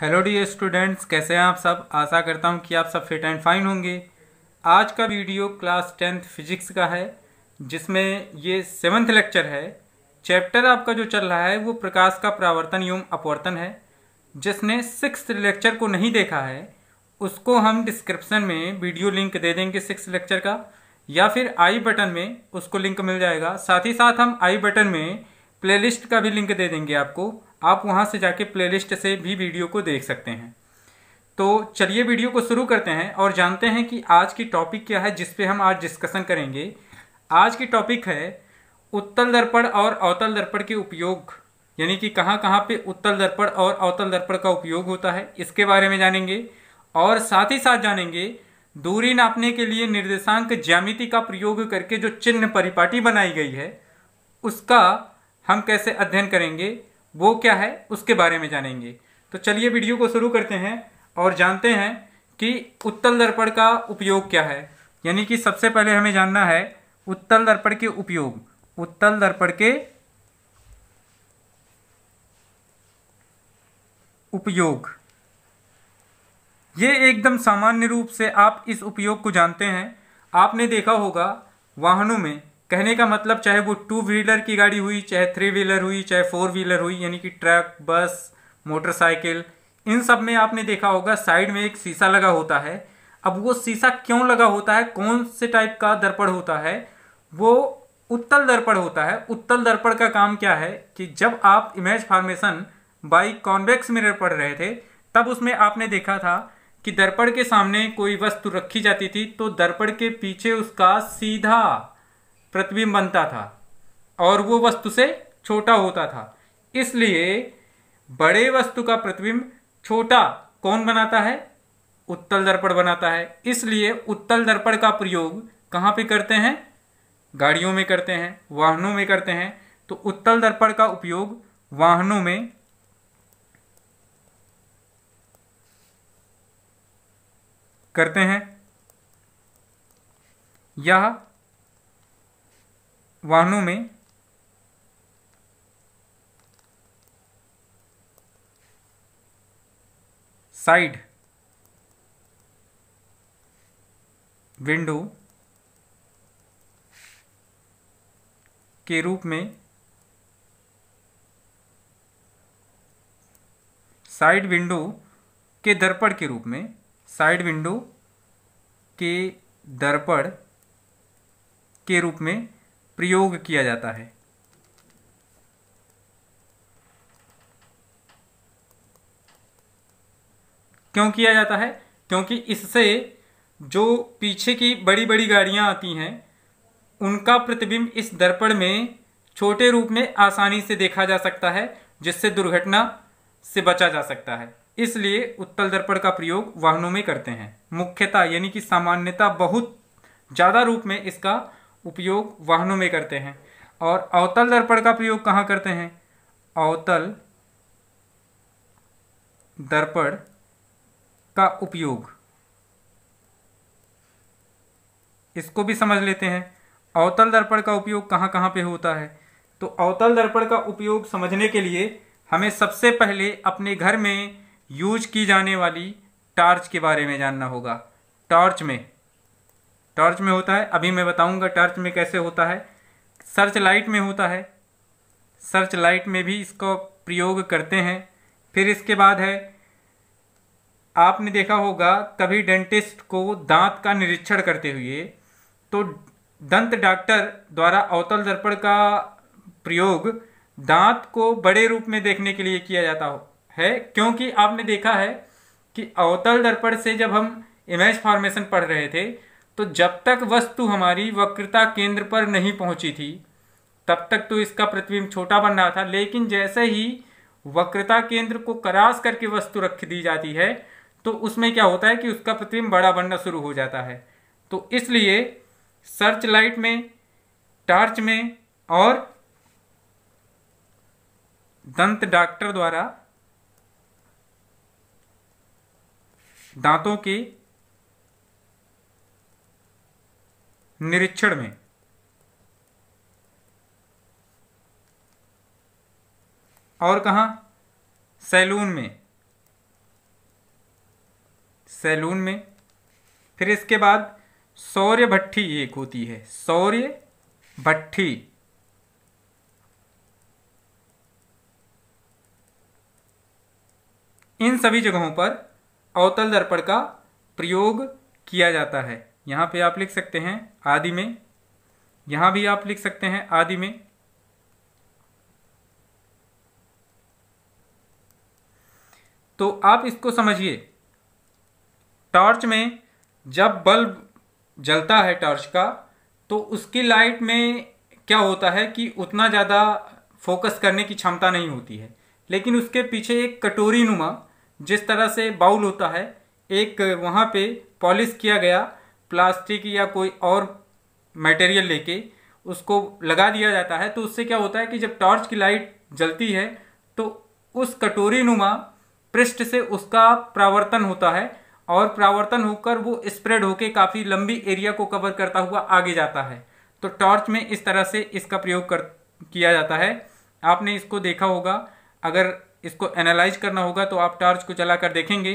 hello D students कैसे हैं आप सब आशा करता हूं कि आप सब फिट एंड फाइन होंगे आज का वीडियो क्लास टेंथ फिजिक्स का है जिसमें ये सेवन्थ लेक्चर है चैप्टर आपका जो चल रहा है वो प्रकाश का प्रावर्तन एवं अपवर्तन है जिसने सिक्स लेक्चर को नहीं देखा है उसको हम डिस्क्रिप्सन में वीडियो लिंक दे देंगे सिक्स लेक्चर का या फिर आई बटन में उसको लिंक मिल जाएगा साथ ही साथ हम आई बटन में प्लेलिस्ट का भी लिंक दे देंगे आपको आप वहां से जाके प्लेलिस्ट से भी वीडियो को देख सकते हैं तो चलिए वीडियो को शुरू करते हैं और जानते हैं कि आज की टॉपिक क्या है जिसपे हम आज डिस्कशन करेंगे आज की टॉपिक है उत्तल दर्पण और अवतल दर्पण के उपयोग यानी कि कहाँ कहाँ पे उत्तल दर्पण और अवतल दर्पण का उपयोग होता है इसके बारे में जानेंगे और साथ ही साथ जानेंगे दूरी नापने के लिए निर्देशांक ज्यामिति का प्रयोग करके जो चिन्ह परिपाटी बनाई गई है उसका हम कैसे अध्ययन करेंगे वो क्या है उसके बारे में जानेंगे तो चलिए वीडियो को शुरू करते हैं और जानते हैं कि उत्तल दर्पण का उपयोग क्या है यानी कि सबसे पहले हमें जानना है उत्तल दर्पण के उपयोग उत्तल दर्पण के उपयोग ये एकदम सामान्य रूप से आप इस उपयोग को जानते हैं आपने देखा होगा वाहनों में कहने का मतलब चाहे वो टू व्हीलर की गाड़ी हुई चाहे थ्री व्हीलर हुई चाहे फोर व्हीलर हुई यानी कि ट्रक बस मोटरसाइकिल इन सब में आपने देखा होगा साइड में एक शीशा लगा होता है अब वो शीशा क्यों लगा होता है कौन से टाइप का दर्पण होता है वो उत्तल दर्पण होता है उत्तल दर्पण का काम क्या है कि जब आप image formation by convex mirror पढ़ रहे थे तब उसमें आपने देखा था कि दर्पण के सामने कोई वस्तु रखी जाती थी तो दर्पण के पीछे उसका सीधा प्रतिबिंब बनता था और वो वस्तु से छोटा होता था इसलिए बड़े वस्तु का प्रतिबिंब छोटा कौन बनाता है उत्तल दर्पण बनाता है इसलिए उत्तल दर्पण का प्रयोग कहाँ पे करते हैं गाड़ियों में करते हैं वाहनों में करते हैं तो उत्तल दर्पण का उपयोग वाहनों में करते हैं यह वाहनों में साइड विंडो के रूप में साइड विंडो के दर्पण के रूप में साइड विंडो के दर्पण के रूप में प्रयोग किया जाता है क्यों किया जाता है क्योंकि इससे जो पीछे की बड़ी बड़ी गाड़ियां आती हैं उनका प्रतिबिंब इस दर्पण में छोटे रूप में आसानी से देखा जा सकता है जिससे दुर्घटना से बचा जा सकता है इसलिए उत्तल दर्पण का प्रयोग वाहनों में करते हैं मुख्यतः यानी कि सामान्यता बहुत ज़्यादा रूप में इसका उपयोग वाहनों में करते हैं और अवतल दर्पण का प्रयोग कहाँ करते हैं अवतल दर्पण का उपयोग इसको भी समझ लेते हैं अवतल दर्पण का उपयोग कहाँ कहाँ पे होता है तो अवतल दर्पण का उपयोग समझने के लिए हमें सबसे पहले अपने घर में यूज की जाने वाली टॉर्च के बारे में जानना होगा टॉर्च में टॉर्च में होता है अभी मैं बताऊंगा टॉर्च में कैसे होता है सर्च लाइट में होता है सर्च लाइट में भी इसको प्रयोग करते हैं फिर इसके बाद है आपने देखा होगा कभी डेंटिस्ट को दांत का निरीक्षण करते हुए तो दंत डॉक्टर द्वारा अवतल दर्पण का प्रयोग दांत को बड़े रूप में देखने के लिए किया जाता हो है क्योंकि आपने देखा है कि अवतल दर्पण से जब हम इमेज फॉर्मेशन पढ़ रहे थे तो जब तक वस्तु हमारी वक्रता केंद्र पर नहीं पहुंची थी तब तक तो इसका प्रतिबिंब छोटा बन रहा था लेकिन जैसे ही वक्रता केंद्र को करास करके वस्तु रख दी जाती है तो उसमें क्या होता है कि उसका प्रतिबिंब बड़ा बनना शुरू हो जाता है तो इसलिए सर्च लाइट में टार्च में और दंत डॉक्टर द्वारा दांतों के निरीक्षण में और कहा सैलून में सैलून में फिर इसके बाद सौर्य भट्टी एक होती है सौर्य भट्टी इन सभी जगहों पर अवतल दर्पण का प्रयोग किया जाता है यहाँ पे आप लिख सकते हैं आदि में यहाँ भी आप लिख सकते हैं आदि में तो आप इसको समझिए टॉर्च में जब बल्ब जलता है टॉर्च का तो उसकी लाइट में क्या होता है कि उतना ज़्यादा फोकस करने की क्षमता नहीं होती है लेकिन उसके पीछे एक कटोरी नुमा जिस तरह से बाउल होता है एक वहाँ पे पॉलिश किया गया प्लास्टिक या कोई और मटेरियल लेके उसको लगा दिया जाता है तो उससे क्या होता है कि जब टॉर्च की लाइट जलती है तो उस कटोरी नुमा पृष्ठ से उसका प्रावर्तन होता है और प्रावर्तन होकर वो स्प्रेड होकर काफ़ी लंबी एरिया को कवर करता हुआ आगे जाता है तो टॉर्च में इस तरह से इसका प्रयोग कर किया जाता है आपने इसको देखा होगा अगर इसको एनालाइज करना होगा तो आप टॉर्च को चला कर देखेंगे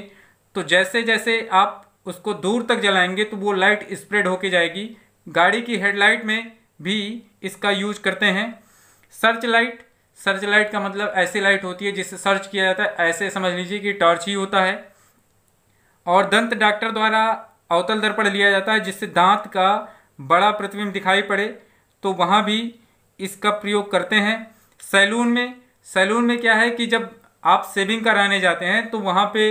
तो जैसे जैसे आप उसको दूर तक जलाएंगे तो वो लाइट स्प्रेड होके जाएगी गाड़ी की हेडलाइट में भी इसका यूज करते हैं सर्च लाइट सर्च लाइट का मतलब ऐसी लाइट होती है जिससे सर्च किया जाता है ऐसे समझ लीजिए कि टॉर्च ही होता है और दंत डॉक्टर द्वारा अवतल दर्पण लिया जाता है जिससे दांत का बड़ा प्रतिबिंब दिखाई पड़े तो वहाँ भी इसका प्रयोग करते हैं सैलून में सैलून में क्या है कि जब आप सेविंग कराने जाते हैं तो वहाँ पे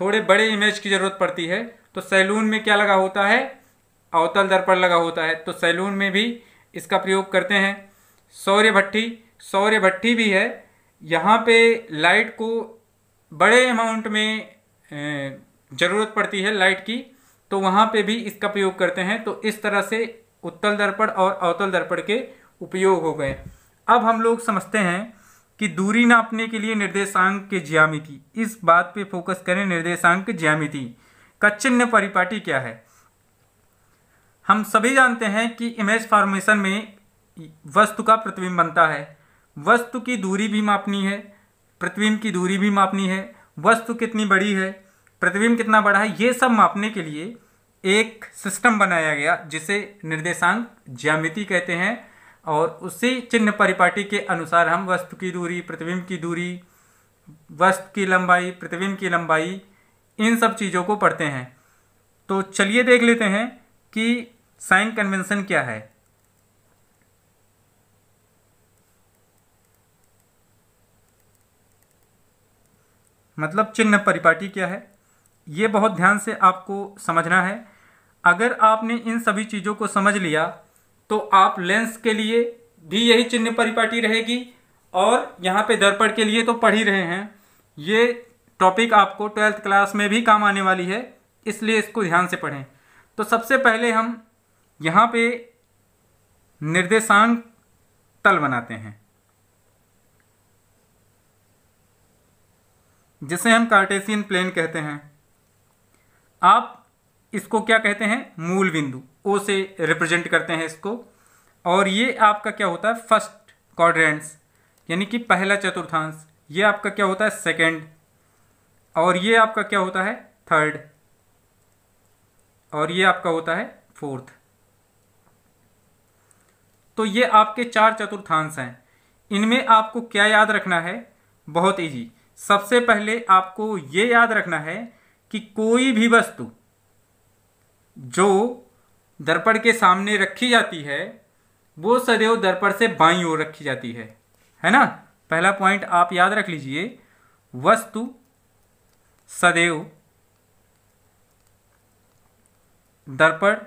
थोड़े बड़े इमेज की ज़रूरत पड़ती है तो सैलून में क्या लगा होता है अवतल दर्पण लगा होता है तो सैलून में भी इसका प्रयोग करते हैं सौर्य भट्टी सौर्य भट्टी भी है यहाँ पे लाइट को बड़े अमाउंट में ज़रूरत पड़ती है लाइट की तो वहाँ पे भी इसका प्रयोग करते हैं तो इस तरह से उत्तल दर्पण और अवतल दर्पण के उपयोग हो गए अब हम लोग समझते हैं कि दूरी नापने के लिए निर्देशांक के ज्यामिति इस बात पे फोकस करें निर्देशांक ज्यामिति का चिन्ह परिपाटी क्या है हम सभी जानते हैं कि इमेज फॉर्मेशन में वस्तु का प्रतिबिंब बनता है वस्तु की दूरी भी मापनी है प्रतिबिंब की दूरी भी मापनी है वस्तु कितनी बड़ी है प्रतिबिंब कितना बड़ा है ये सब मापने के लिए एक सिस्टम बनाया गया जिसे निर्देशांक ज्यामिति कहते हैं और उसी चिन्ह परिपाटी के अनुसार हम वस्तु की दूरी प्रतिबिंब की दूरी वस्तु की लंबाई प्रतिबिंब की लंबाई इन सब चीज़ों को पढ़ते हैं तो चलिए देख लेते हैं कि साइन कन्वेंशन क्या है मतलब चिन्ह परिपाटी क्या है ये बहुत ध्यान से आपको समझना है अगर आपने इन सभी चीज़ों को समझ लिया तो आप लेंस के लिए भी यही चिन्ह परिपाटी रहेगी और यहाँ पे दर्पण के लिए तो पढ़ ही रहे हैं ये टॉपिक आपको ट्वेल्थ क्लास में भी काम आने वाली है इसलिए इसको ध्यान से पढ़ें तो सबसे पहले हम यहाँ पे निर्देशांक तल बनाते हैं जिसे हम कार्टेशियन प्लेन कहते हैं आप इसको क्या कहते हैं मूल बिंदु ओ से रिप्रेजेंट करते हैं इसको और ये आपका क्या होता है फर्स्ट क्वाड्रेंट्स यानी कि पहला चतुर्थांश ये आपका क्या होता है सेकंड और ये आपका क्या होता है थर्ड और ये आपका होता है फोर्थ तो ये आपके चार चतुर्थांश हैं इनमें आपको क्या याद रखना है बहुत इजी सबसे पहले आपको ये याद रखना है कि कोई भी वस्तु जो दर्पण के सामने रखी जाती है वो सदैव दर्पण से बाई ओर रखी जाती है है ना पहला पॉइंट आप याद रख लीजिए वस्तु सदैव दर्पण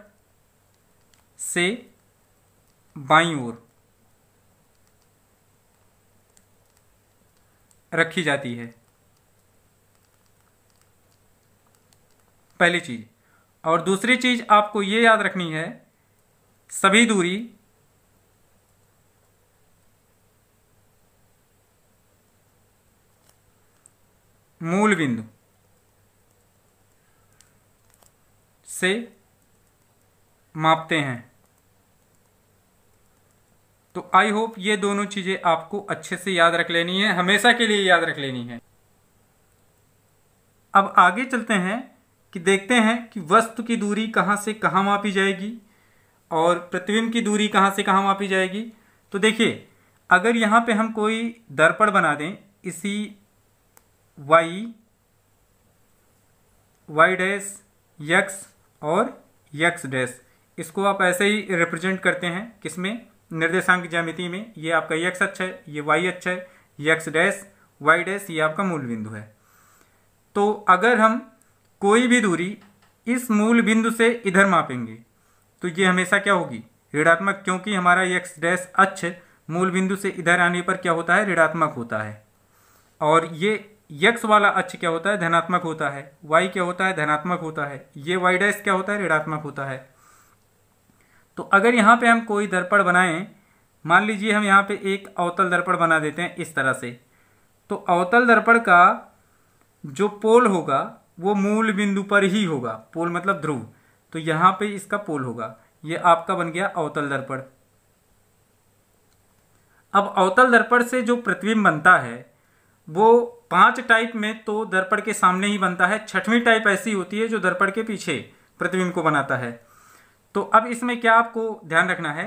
से बाई ओर रखी जाती है पहली चीज और दूसरी चीज आपको यह याद रखनी है सभी दूरी मूल बिंदु से मापते हैं तो आई होप ये दोनों चीज़ें आपको अच्छे से याद रख लेनी है हमेशा के लिए याद रख लेनी है अब आगे चलते हैं कि देखते हैं कि वस्तु की दूरी कहां से कहां मापी जाएगी और प्रतिबिंब की दूरी कहां से कहां मापी जाएगी तो देखिए अगर यहां पे हम कोई दर्पण बना दें इसी वाई वाई डैश यक्स और यक्स डैश इसको आप ऐसे ही रिप्रेजेंट करते हैं किसमें निर्देशांक ज्यामिति में ये आपका यक्स अच्छा है ये वाई अच्छा है यक्स डैश वाई डैश ये आपका मूल बिंदु है तो अगर हम कोई भी दूरी इस मूल बिंदु से इधर मापेंगे तो ये हमेशा क्या होगी ऋणात्मक क्योंकि हमारा यक्स डैश अच्छ मूल बिंदु से इधर आने पर क्या होता है ऋणात्मक होता है और ये यक्स वाला अक्ष क्या होता है धनात्मक होता है वाई क्या होता है धनात्मक होता है ये वाई डैश क्या होता है ऋणात्मक होता है तो अगर यहाँ पे हम कोई दर्पण बनाएं मान लीजिए हम यहाँ पे एक अवतल दर्पण बना देते हैं इस तरह से तो अवतल दर्पण का जो पोल होगा वो मूल बिंदु पर ही होगा पोल मतलब ध्रुव तो यहाँ पे इसका पोल होगा ये आपका बन गया अवतल दर्पण अब अवतल दर्पण से जो प्रतिबिंब बनता है वो पांच टाइप में तो दर्पण के सामने ही बनता है छठवीं टाइप ऐसी होती है जो दर्पण के पीछे प्रतिबिंब को बनाता है तो अब इसमें क्या आपको ध्यान रखना है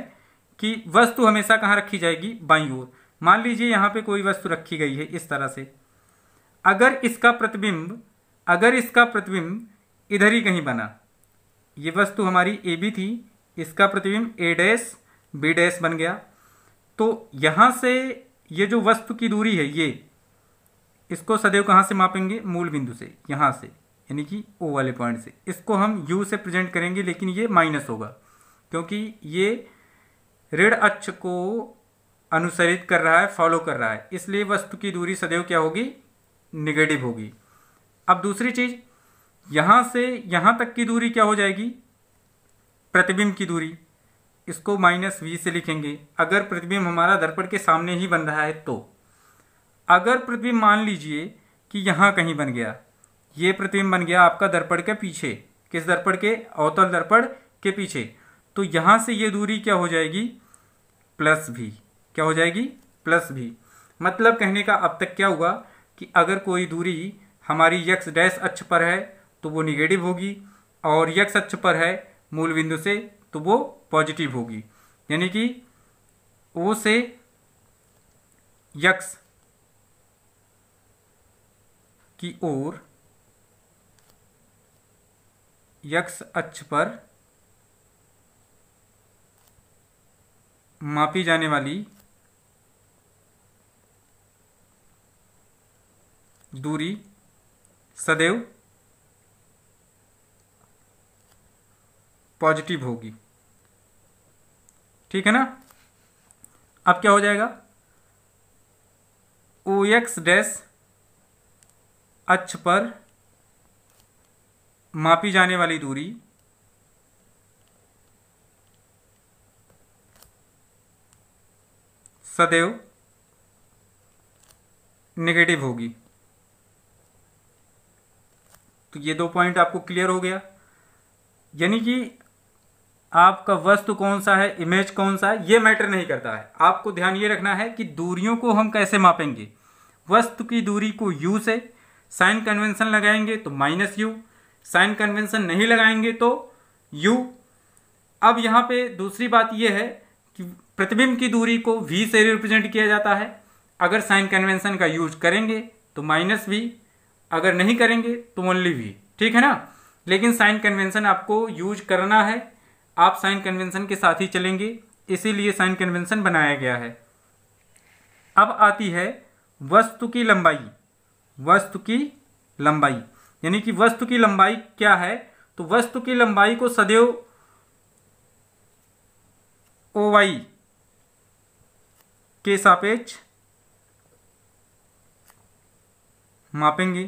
कि वस्तु हमेशा कहाँ रखी जाएगी बाई ओर मान लीजिए यहाँ पे कोई वस्तु रखी गई है इस तरह से अगर इसका प्रतिबिंब अगर इसका प्रतिबिंब इधर ही कहीं बना ये वस्तु हमारी ए बी थी इसका प्रतिबिंब ए डैश बी डैस बन गया तो यहाँ से ये जो वस्तु की दूरी है ये इसको सदैव कहाँ से मापेंगे मूल बिंदु से यहाँ से यानी कि ओ वाले पॉइंट से इसको हम यू से प्रेजेंट करेंगे लेकिन ये माइनस होगा क्योंकि ये ऋण अक्ष को अनुसरित कर रहा है फॉलो कर रहा है इसलिए वस्तु की दूरी सदैव क्या होगी निगेटिव होगी अब दूसरी चीज़ यहाँ से यहाँ तक की दूरी क्या हो जाएगी प्रतिबिंब की दूरी इसको माइनस वी से लिखेंगे अगर प्रतिबिंब हमारा दर्पण के सामने ही बन रहा है तो अगर प्रतिबिंब मान लीजिए कि यहाँ कहीं बन गया ये प्रतिबिंब बन गया आपका दर्पण के पीछे किस दर्पण के अवतल दर्पण के पीछे तो यहाँ से ये दूरी क्या हो जाएगी प्लस भी क्या हो जाएगी प्लस भी मतलब कहने का अब तक क्या हुआ कि अगर कोई दूरी हमारी यक्स डैश अक्ष पर है तो वो निगेटिव होगी और यक्स अक्ष पर है मूल बिंदु से तो वो पॉजिटिव होगी यानी कि ओ से यक्स की ओर यक्ष अक्ष पर मापी जाने वाली दूरी सदैव पॉजिटिव होगी ठीक है ना अब क्या हो जाएगा ओ एक्स डैश अक्ष पर मापी जाने वाली दूरी सदैव नेगेटिव होगी तो ये दो पॉइंट आपको क्लियर हो गया यानी कि आपका वस्तु कौन सा है इमेज कौन सा है ये मैटर नहीं करता है आपको ध्यान ये रखना है कि दूरियों को हम कैसे मापेंगे वस्तु की दूरी को यू से साइन कन्वेंशन लगाएंगे तो माइनस यू साइन कन्वेंशन नहीं लगाएंगे तो यू अब यहाँ पे दूसरी बात यह है कि प्रतिबिंब की दूरी को वी से रिप्रेजेंट किया जाता है अगर साइन कन्वेंशन का यूज करेंगे तो माइनस वी अगर नहीं करेंगे तो ओनली वी ठीक है ना लेकिन साइन कन्वेंशन आपको यूज करना है आप साइन कन्वेंशन के साथ ही चलेंगे इसीलिए साइन कन्वेंशन बनाया गया है अब आती है वस्तु की लंबाई वस्तु की लंबाई यानी कि वस्तु की लंबाई क्या है तो वस्तु की लंबाई को सदैव ओ वाई के सापेक्ष मापेंगे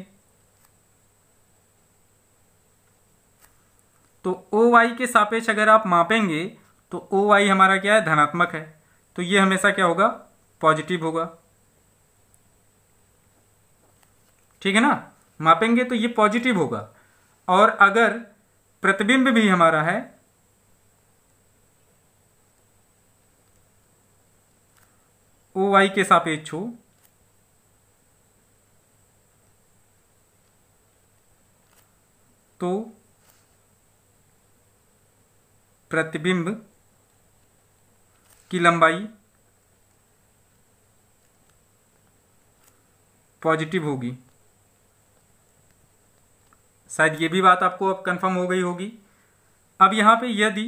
तो ओ वाई के सापेक्ष अगर आप मापेंगे तो ओ वाई हमारा क्या है धनात्मक है तो ये हमेशा क्या होगा पॉजिटिव होगा ठीक है ना मापेंगे तो ये पॉजिटिव होगा और अगर प्रतिबिंब भी हमारा है ओ वाई के सापेक्ष हो तो प्रतिबिंब की लंबाई पॉजिटिव होगी शायद ये भी बात आपको अब कंफर्म हो गई होगी अब यहां पे यदि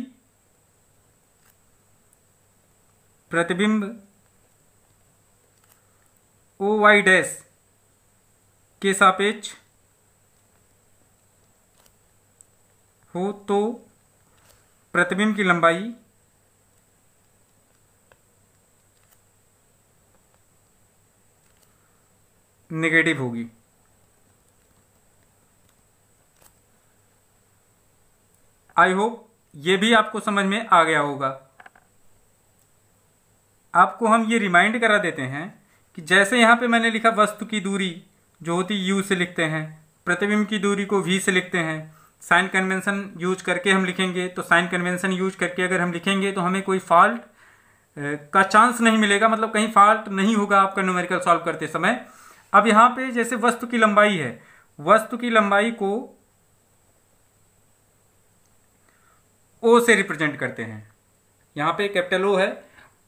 प्रतिबिंब ओ वाई डैस के सापेक्ष हो तो प्रतिबिंब की लंबाई नेगेटिव होगी आई होप ये भी आपको समझ में आ गया होगा आपको हम ये रिमाइंड करा देते हैं कि जैसे यहाँ पे मैंने लिखा वस्तु की दूरी जो होती यू से लिखते हैं प्रतिबिंब की दूरी को वी से लिखते हैं साइन कन्वेंसन यूज करके हम लिखेंगे तो साइन कन्वेंसन यूज करके अगर हम लिखेंगे तो हमें कोई फॉल्ट का चांस नहीं मिलेगा मतलब कहीं फॉल्ट नहीं होगा आपका न्यूमेरिकल सॉल्व करते समय अब यहाँ पे जैसे वस्तु की लंबाई है वस्तु की लंबाई को ओ से रिप्रेजेंट करते हैं यहाँ पे कैपिटल ओ है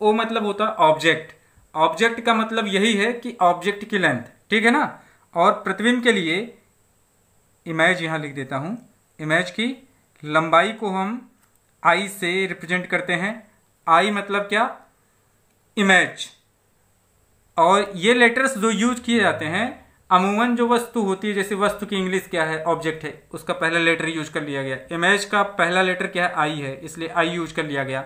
ओ मतलब होता है ऑब्जेक्ट ऑब्जेक्ट का मतलब यही है कि ऑब्जेक्ट की लेंथ ठीक है ना और प्रतिबिंब के लिए इमेज यहाँ लिख देता हूँ इमेज की लंबाई को हम आई से रिप्रेजेंट करते हैं आई मतलब क्या इमेज और ये लेटर्स जो यूज किए जाते हैं अमूमन जो वस्तु होती है जैसे वस्तु की इंग्लिश क्या है ऑब्जेक्ट है उसका पहला लेटर यूज कर लिया गया इमेज का पहला लेटर क्या है आई है इसलिए आई यूज कर लिया गया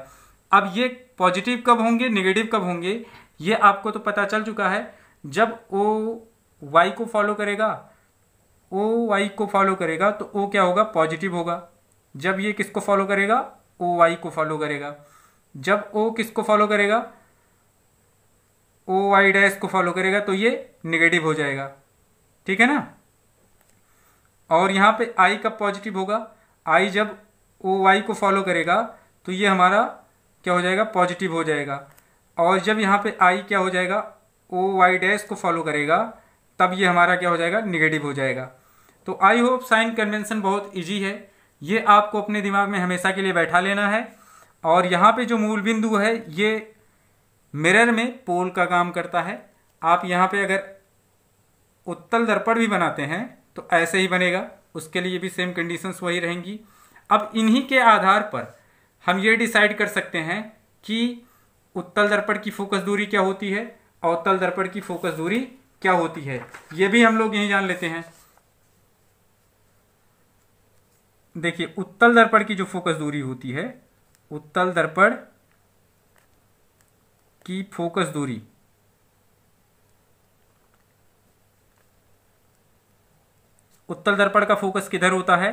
अब ये पॉजिटिव कब होंगे निगेटिव कब होंगे ये आपको तो पता चल चुका है जब ओ वाई को फॉलो करेगा ओ वाई को फॉलो करेगा तो ओ क्या होगा पॉजिटिव होगा जब ये किसको फॉलो करेगा ओ वाई को फॉलो करेगा जब ओ किसको फॉलो करेगा ओ वाई डैश को फॉलो करेगा तो ये निगेटिव हो जाएगा ठीक है ना और यहाँ पे आई कब पॉजिटिव होगा आई जब ओ वाई को फॉलो करेगा तो ये हमारा क्या हो जाएगा पॉजिटिव हो जाएगा और जब यहाँ पे आई क्या हो जाएगा ओ वाई डैश को फॉलो करेगा तब ये हमारा क्या हो जाएगा निगेटिव हो जाएगा तो आई होप साइन कन्वेंशन बहुत ईजी है ये आपको अपने दिमाग में हमेशा के लिए बैठा लेना है और यहाँ पे जो मूल बिंदु है ये मिरर में पोल का काम करता है आप यहाँ पे अगर उत्तल दर्पण भी बनाते हैं तो ऐसे ही बनेगा उसके लिए भी सेम कंडीशंस वही रहेंगी अब इन्हीं के आधार पर हम ये डिसाइड कर सकते हैं कि उत्तल दर्पण की फोकस दूरी क्या होती है अवतल दर्पण की फोकस दूरी क्या होती है ये भी हम लोग यही जान लेते हैं देखिए उत्तल दर्पण की जो फोकस दूरी होती है उत्तल दर्पण की फोकस दूरी उत्तल दर्पण का फोकस किधर होता है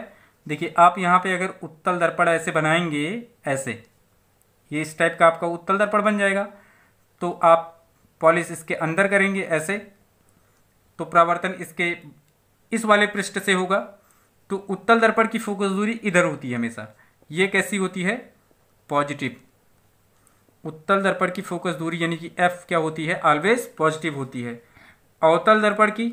देखिए आप यहाँ पे अगर उत्तल दर्पण ऐसे बनाएंगे ऐसे ये इस टाइप का आपका उत्तल दर्पण बन जाएगा तो आप पॉलिश इसके अंदर करेंगे ऐसे तो प्रावर्तन इसके इस वाले पृष्ठ से होगा तो उत्तल दर्पण की फोकस दूरी इधर होती है हमेशा ये कैसी होती है पॉजिटिव उत्तल दर्पण की फोकस दूरी यानी कि एफ क्या होती है ऑलवेज पॉजिटिव होती है अवतल दर्पण की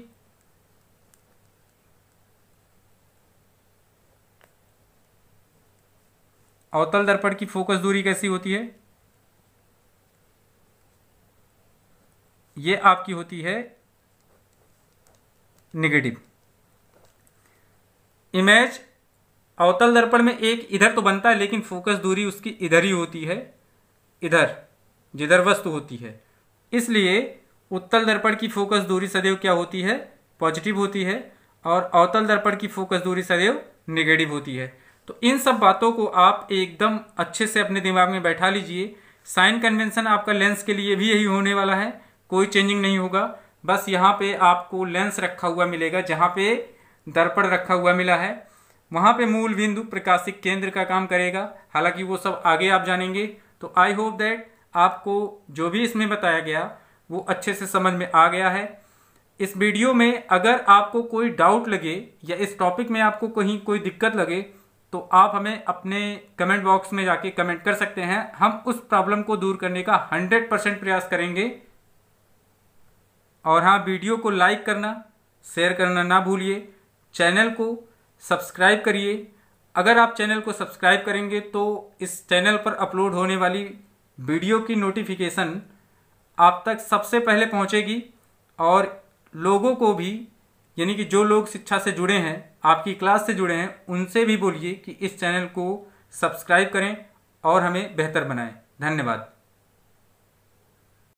अवतल दर्पण की फोकस दूरी कैसी होती है यह आपकी होती है निगेटिव इमेज अवतल दर्पण में एक इधर तो बनता है लेकिन फोकस दूरी उसकी इधर ही होती है इधर जिधर वस्तु होती है इसलिए उत्तल दर्पण की फोकस दूरी सदैव क्या होती है पॉजिटिव होती है और अवतल दर्पण की फोकस दूरी सदैव निगेटिव होती है तो इन सब बातों को आप एकदम अच्छे से अपने दिमाग में बैठा लीजिए साइन कन्वेंशन आपका लेंस के लिए भी यही होने वाला है कोई चेंजिंग नहीं होगा बस यहाँ पे आपको लेंस रखा हुआ मिलेगा जहाँ पे दर्पण रखा हुआ मिला है वहाँ पे मूल बिंदु प्रकाशिक केंद्र का काम करेगा हालांकि वो सब आगे आप जानेंगे तो आई होप दैट आपको जो भी इसमें बताया गया वो अच्छे से समझ में आ गया है इस वीडियो में अगर आपको कोई डाउट लगे या इस टॉपिक में आपको कहीं कोई दिक्कत लगे तो आप हमें अपने कमेंट बॉक्स में जाके कमेंट कर सकते हैं हम उस प्रॉब्लम को दूर करने का हंड्रेड परसेंट प्रयास करेंगे और हाँ वीडियो को लाइक करना शेयर करना ना भूलिए चैनल को सब्सक्राइब करिए अगर आप चैनल को सब्सक्राइब करेंगे तो इस चैनल पर अपलोड होने वाली वीडियो की नोटिफिकेशन आप तक सबसे पहले पहुँचेगी और लोगों को भी यानी कि जो लोग शिक्षा से जुड़े हैं आपकी क्लास से जुड़े हैं उनसे भी बोलिए कि इस चैनल को सब्सक्राइब करें और हमें बेहतर बनाएं धन्यवाद